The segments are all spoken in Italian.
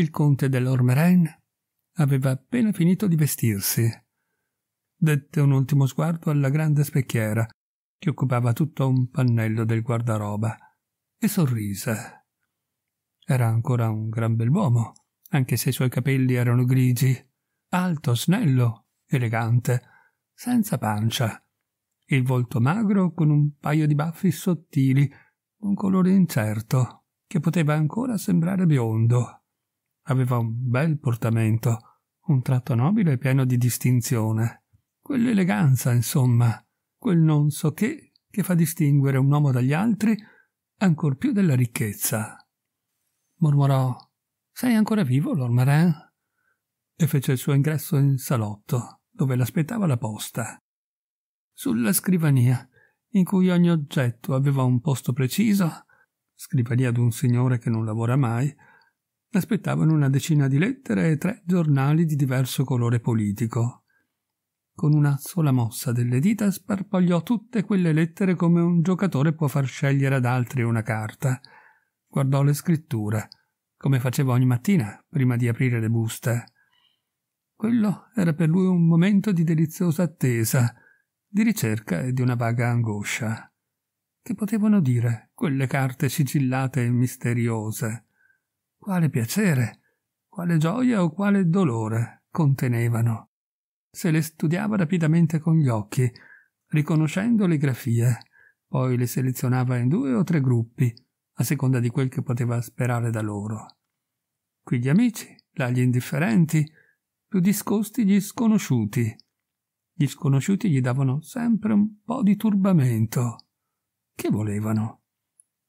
Il conte dell'Ormerain aveva appena finito di vestirsi. Dette un ultimo sguardo alla grande specchiera, che occupava tutto un pannello del guardaroba, e sorrise. Era ancora un gran bell'uomo, anche se i suoi capelli erano grigi, alto, snello, elegante, senza pancia, il volto magro con un paio di baffi sottili, un colore incerto, che poteva ancora sembrare biondo. Aveva un bel portamento, un tratto nobile e pieno di distinzione. Quell'eleganza, insomma, quel non so che che fa distinguere un uomo dagli altri ancor più della ricchezza. Mormorò Sei ancora vivo, Lord Marin? e fece il suo ingresso in salotto, dove l'aspettava la posta. Sulla scrivania, in cui ogni oggetto aveva un posto preciso, scrivania d'un signore che non lavora mai, aspettavano una decina di lettere e tre giornali di diverso colore politico. Con una sola mossa delle dita sparpagliò tutte quelle lettere come un giocatore può far scegliere ad altri una carta. Guardò le scritture, come faceva ogni mattina prima di aprire le buste. Quello era per lui un momento di deliziosa attesa, di ricerca e di una vaga angoscia. Che potevano dire quelle carte sigillate e misteriose? quale piacere, quale gioia o quale dolore contenevano. Se le studiava rapidamente con gli occhi, riconoscendo le grafie, poi le selezionava in due o tre gruppi, a seconda di quel che poteva sperare da loro. Qui gli amici, là gli indifferenti, più discosti gli sconosciuti. Gli sconosciuti gli davano sempre un po' di turbamento. Che volevano?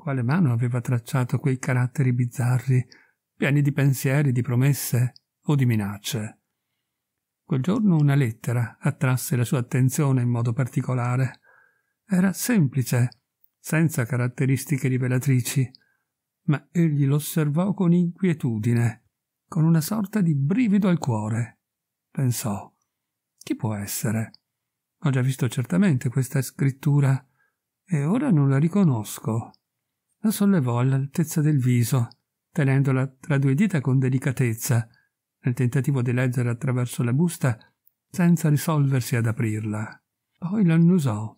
Quale mano aveva tracciato quei caratteri bizzarri, pieni di pensieri, di promesse o di minacce? Quel giorno una lettera attrasse la sua attenzione in modo particolare. Era semplice, senza caratteristiche rivelatrici, ma egli l'osservò con inquietudine, con una sorta di brivido al cuore. Pensò, chi può essere? Ho già visto certamente questa scrittura e ora non la riconosco la sollevò all'altezza del viso, tenendola tra due dita con delicatezza, nel tentativo di leggere attraverso la busta senza risolversi ad aprirla. Poi l'annusò.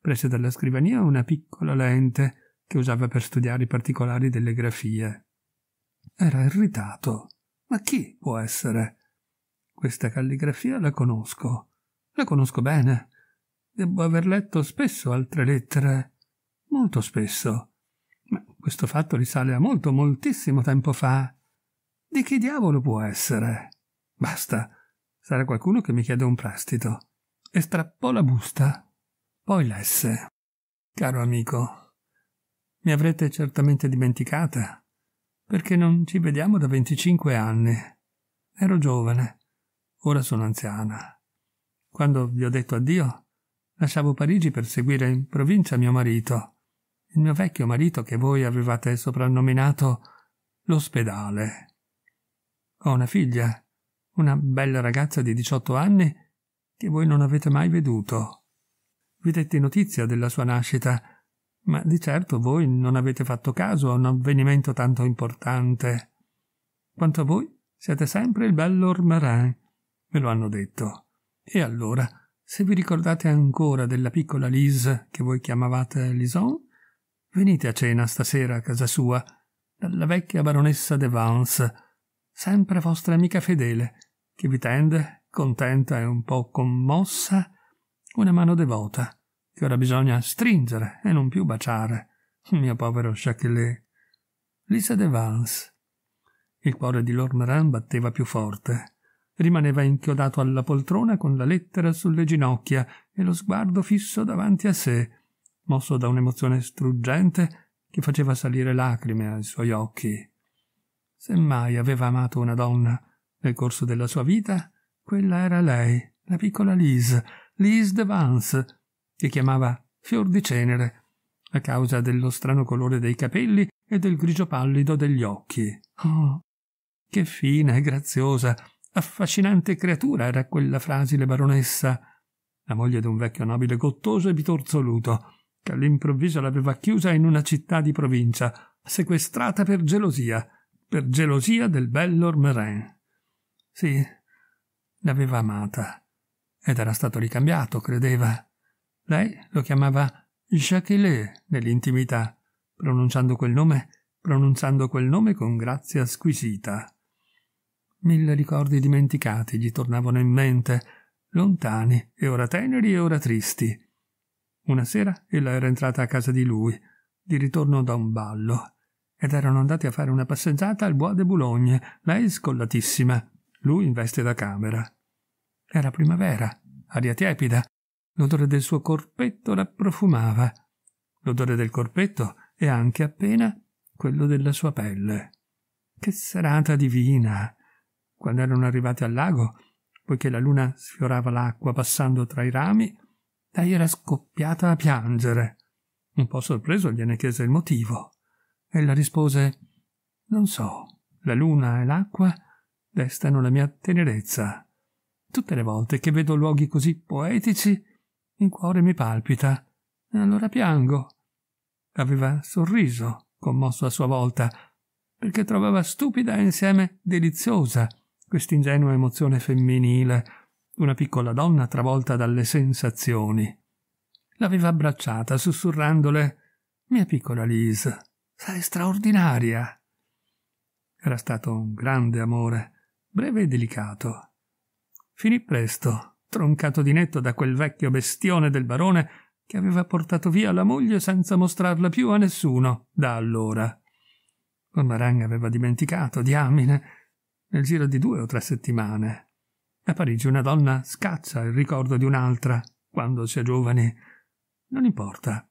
Prese dalla scrivania una piccola lente che usava per studiare i particolari delle grafie. Era irritato. Ma chi può essere? Questa calligrafia la conosco. La conosco bene. Devo aver letto spesso altre lettere. Molto spesso. Questo fatto risale a molto, moltissimo tempo fa. Di chi diavolo può essere? Basta. Sarà qualcuno che mi chiede un prestito. E strappò la busta. Poi lesse. Caro amico, mi avrete certamente dimenticata, perché non ci vediamo da 25 anni. Ero giovane, ora sono anziana. Quando vi ho detto addio, lasciavo Parigi per seguire in provincia mio marito il mio vecchio marito che voi avevate soprannominato l'ospedale. Ho una figlia, una bella ragazza di 18 anni che voi non avete mai veduto. Vi detti notizia della sua nascita, ma di certo voi non avete fatto caso a un avvenimento tanto importante. Quanto a voi, siete sempre il bello Ormarin, me lo hanno detto. E allora, se vi ricordate ancora della piccola Lise che voi chiamavate Lison, Venite a cena stasera a casa sua, dalla vecchia baronessa de Vance, sempre vostra amica fedele, che vi tende, contenta e un po' commossa, una mano devota, che ora bisogna stringere e non più baciare, mio povero Jacquelet. Lisa de Vance. Il cuore di Lord Marin batteva più forte. Rimaneva inchiodato alla poltrona con la lettera sulle ginocchia e lo sguardo fisso davanti a sé, mosso da un'emozione struggente che faceva salire lacrime ai suoi occhi. Se mai aveva amato una donna nel corso della sua vita, quella era lei, la piccola Lise, Lise Vance, che chiamava fior di cenere, a causa dello strano colore dei capelli e del grigio pallido degli occhi. Oh, che fina e graziosa, affascinante creatura era quella frasile baronessa, la moglie di un vecchio nobile gottoso e bitorzoluto, che all'improvviso l'aveva chiusa in una città di provincia, sequestrata per gelosia, per gelosia del bell'Ormerin. Sì, l'aveva amata, ed era stato ricambiato, credeva. Lei lo chiamava Jacquelet nell'intimità, pronunciando quel nome, pronunciando quel nome con grazia squisita. Mille ricordi dimenticati gli tornavano in mente, lontani e ora teneri e ora tristi. Una sera ella era entrata a casa di lui, di ritorno da un ballo, ed erano andati a fare una passeggiata al Bois de Boulogne, lei scollatissima, lui in veste da camera. Era primavera, aria tiepida, l'odore del suo corpetto la profumava, l'odore del corpetto e anche appena quello della sua pelle. Che serata divina! Quando erano arrivati al lago, poiché la luna sfiorava l'acqua passando tra i rami, lei era scoppiata a piangere. Un po' sorpreso gliene chiese il motivo. Ella rispose Non so, la luna e l'acqua destano la mia tenerezza. Tutte le volte che vedo luoghi così poetici, il cuore mi palpita, e allora piango. Aveva sorriso, commosso a sua volta, perché trovava stupida e insieme deliziosa questa ingenua emozione femminile una piccola donna travolta dalle sensazioni. L'aveva abbracciata, sussurrandole Mia piccola Liz, sei straordinaria. Era stato un grande amore, breve e delicato. Finì presto, troncato di netto da quel vecchio bestione del barone che aveva portato via la moglie senza mostrarla più a nessuno da allora. Ormarang aveva dimenticato, diamine, nel giro di due o tre settimane. A Parigi una donna scaccia il ricordo di un'altra quando sia giovane. Non importa.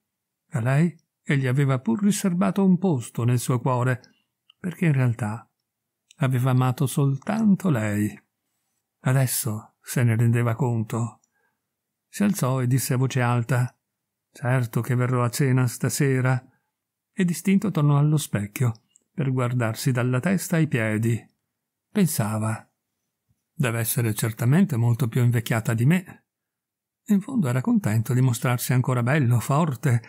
A lei egli aveva pur riservato un posto nel suo cuore, perché in realtà aveva amato soltanto lei. Adesso se ne rendeva conto. Si alzò e disse a voce alta Certo che verrò a cena stasera. E distinto tornò allo specchio per guardarsi dalla testa ai piedi. Pensava Deve essere certamente molto più invecchiata di me. In fondo era contento di mostrarsi ancora bello, forte,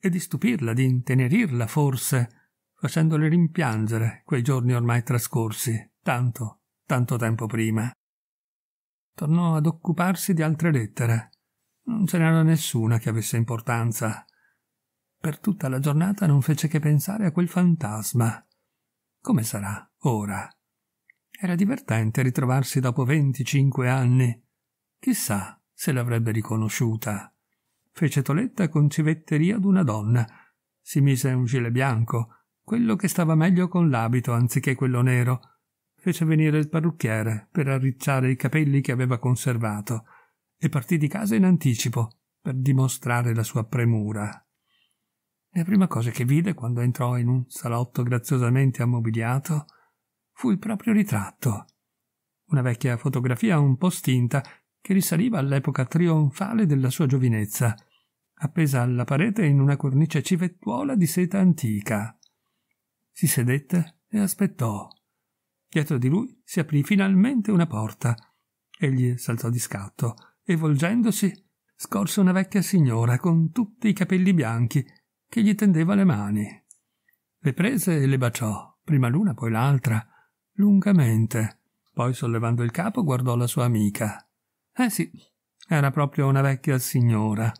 e di stupirla, di intenerirla forse, facendole rimpiangere quei giorni ormai trascorsi, tanto, tanto tempo prima. Tornò ad occuparsi di altre lettere. Non ce n'era nessuna che avesse importanza. Per tutta la giornata non fece che pensare a quel fantasma. Come sarà ora? Era divertente ritrovarsi dopo venticinque anni. Chissà se l'avrebbe riconosciuta. Fece toletta con civetteria d'una donna. Si mise un gilet bianco, quello che stava meglio con l'abito anziché quello nero. Fece venire il parrucchiere per arricciare i capelli che aveva conservato e partì di casa in anticipo per dimostrare la sua premura. La prima cosa che vide quando entrò in un salotto graziosamente ammobiliato fu il proprio ritratto. Una vecchia fotografia un po' stinta che risaliva all'epoca trionfale della sua giovinezza, appesa alla parete in una cornice civettuola di seta antica. Si sedette e aspettò. Dietro di lui si aprì finalmente una porta. Egli saltò di scatto e volgendosi scorse una vecchia signora con tutti i capelli bianchi che gli tendeva le mani. Le prese e le baciò, prima l'una poi l'altra, lungamente. Poi, sollevando il capo, guardò la sua amica. Eh sì, era proprio una vecchia signora.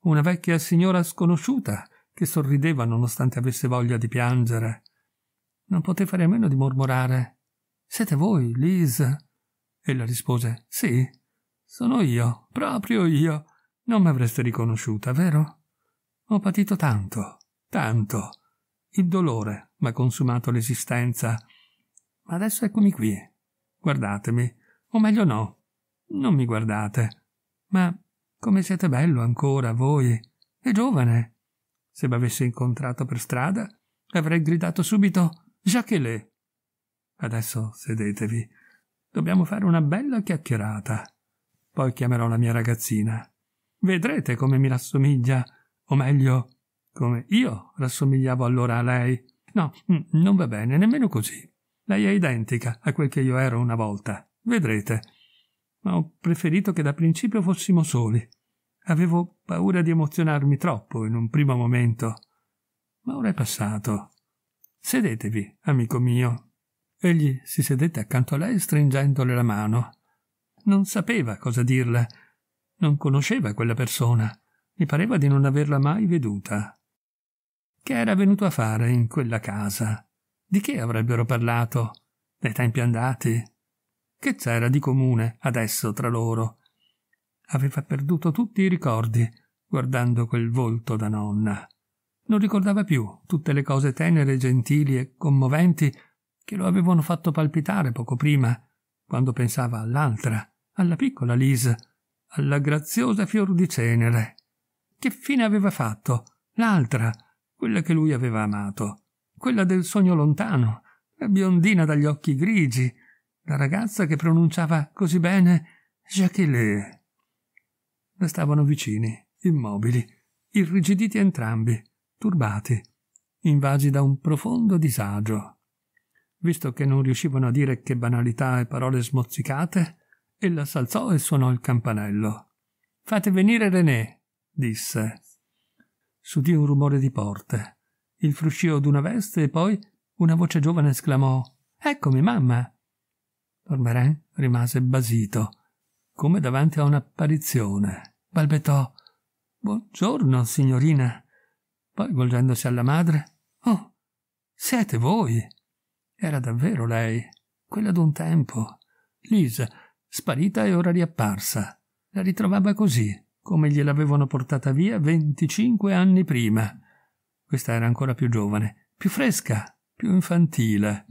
Una vecchia signora sconosciuta, che sorrideva nonostante avesse voglia di piangere. Non poté fare a meno di mormorare. Siete voi, Liz? Ella rispose Sì, sono io, proprio io. Non mi avreste riconosciuta, vero? Ho patito tanto, tanto. Il dolore mi ha consumato l'esistenza ma adesso eccomi qui. Guardatemi. O meglio no. Non mi guardate. Ma come siete bello ancora voi. E giovane. Se m'avesse incontrato per strada, avrei gridato subito Jacquelet. Adesso sedetevi. Dobbiamo fare una bella chiacchierata. Poi chiamerò la mia ragazzina. Vedrete come mi rassomiglia, o meglio, come io rassomigliavo allora a lei. No, mm, non va bene, nemmeno così. Lei è identica a quel che io ero una volta. Vedrete. Ma ho preferito che da principio fossimo soli. Avevo paura di emozionarmi troppo in un primo momento. Ma ora è passato. Sedetevi, amico mio. Egli si sedette accanto a lei stringendole la mano. Non sapeva cosa dirle. Non conosceva quella persona. Mi pareva di non averla mai veduta. Che era venuto a fare in quella casa? Di che avrebbero parlato? Dei tempi andati? Che c'era di comune adesso tra loro? Aveva perduto tutti i ricordi guardando quel volto da nonna. Non ricordava più tutte le cose tenere, gentili e commoventi che lo avevano fatto palpitare poco prima, quando pensava all'altra, alla piccola Lise, alla graziosa fior di cenere. Che fine aveva fatto l'altra, quella che lui aveva amato? quella del sogno lontano, la biondina dagli occhi grigi, la ragazza che pronunciava così bene Jacqueline. Restavano vicini, immobili, irrigiditi entrambi, turbati, invasi da un profondo disagio. Visto che non riuscivano a dire che banalità e parole smozzicate, ella s'alzò e suonò il campanello. Fate venire René, disse. S'udì un rumore di porte il fruscio d'una veste e poi una voce giovane esclamò Eccomi, mamma. Tormerin rimase basito, come davanti a un'apparizione. Balbettò Buongiorno, signorina. Poi, volgendosi alla madre, Oh, siete voi. Era davvero lei, quella d'un tempo. Lisa, sparita e ora riapparsa. La ritrovava così, come gliel'avevano portata via venticinque anni prima. Questa era ancora più giovane, più fresca, più infantile.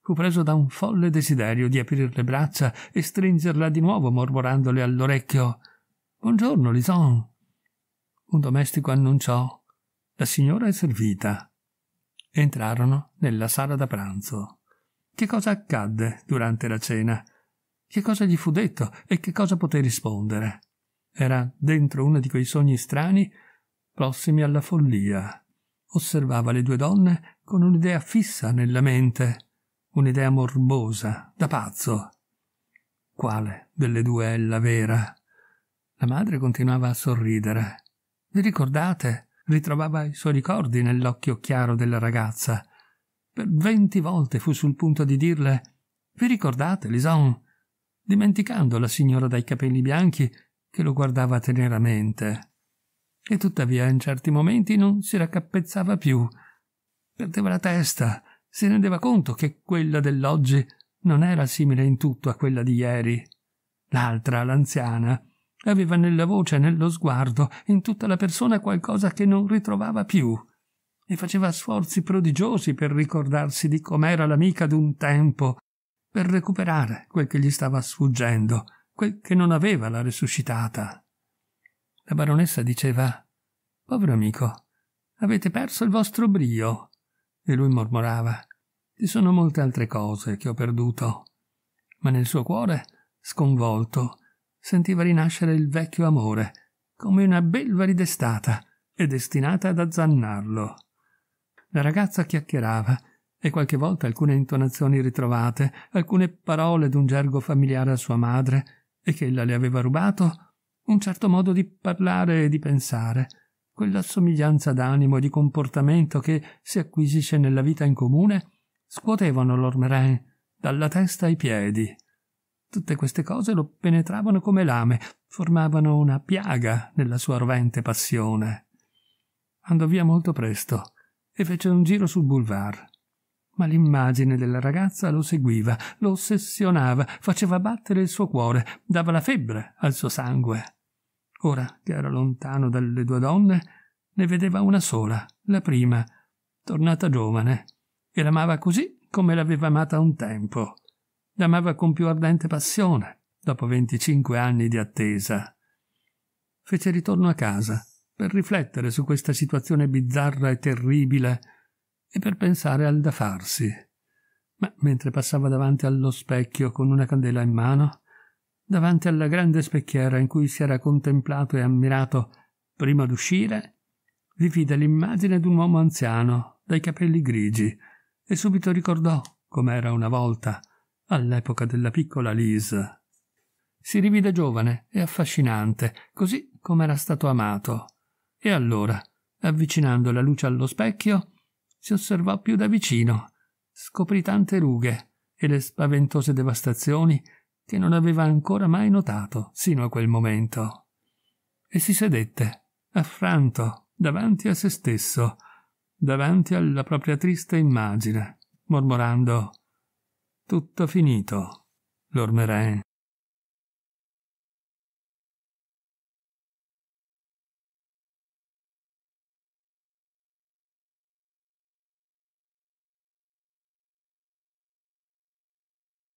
Fu preso da un folle desiderio di aprir le braccia e stringerla di nuovo mormorandole all'orecchio Buongiorno, Lison. Un domestico annunciò La signora è servita. Entrarono nella sala da pranzo. Che cosa accadde durante la cena? Che cosa gli fu detto e che cosa poté rispondere? Era dentro uno di quei sogni strani prossimi alla follia osservava le due donne con un'idea fissa nella mente, un'idea morbosa, da pazzo. Quale delle due è la vera? La madre continuava a sorridere. Vi ricordate? Ritrovava i suoi ricordi nell'occhio chiaro della ragazza. Per venti volte fu sul punto di dirle Vi ricordate, Lison? dimenticando la signora dai capelli bianchi che lo guardava teneramente e tuttavia in certi momenti non si raccapezzava più. Perdeva la testa, si rendeva conto che quella dell'oggi non era simile in tutto a quella di ieri. L'altra, l'anziana, aveva nella voce, nello sguardo, in tutta la persona qualcosa che non ritrovava più, e faceva sforzi prodigiosi per ricordarsi di com'era l'amica d'un tempo, per recuperare quel che gli stava sfuggendo, quel che non aveva la resuscitata. La baronessa diceva Povero amico, avete perso il vostro brio. E lui mormorava Ci sono molte altre cose che ho perduto. Ma nel suo cuore, sconvolto, sentiva rinascere il vecchio amore, come una belva ridestata e destinata ad azzannarlo. La ragazza chiacchierava e qualche volta alcune intonazioni ritrovate, alcune parole d'un gergo familiare a sua madre e che ella le aveva rubato, un certo modo di parlare e di pensare, quella somiglianza d'animo e di comportamento che si acquisisce nella vita in comune, scuotevano l'Ormerin dalla testa ai piedi. Tutte queste cose lo penetravano come lame, formavano una piaga nella sua rovente passione. Andò via molto presto e fece un giro sul boulevard. Ma l'immagine della ragazza lo seguiva, lo ossessionava, faceva battere il suo cuore, dava la febbre al suo sangue. Ora che era lontano dalle due donne, ne vedeva una sola, la prima, tornata giovane, e l'amava così come l'aveva amata un tempo. L'amava con più ardente passione, dopo venticinque anni di attesa. Fece ritorno a casa per riflettere su questa situazione bizzarra e terribile e per pensare al da farsi. Ma mentre passava davanti allo specchio con una candela in mano, davanti alla grande specchiera in cui si era contemplato e ammirato prima d'uscire, rivide l'immagine di un uomo anziano, dai capelli grigi, e subito ricordò com'era una volta, all'epoca della piccola Lisa. Si rivide giovane e affascinante, così com'era stato amato. E allora, avvicinando la luce allo specchio, si osservò più da vicino, scoprì tante rughe e le spaventose devastazioni che non aveva ancora mai notato sino a quel momento. E si sedette, affranto, davanti a se stesso, davanti alla propria triste immagine, mormorando Tutto finito, Lord Merain.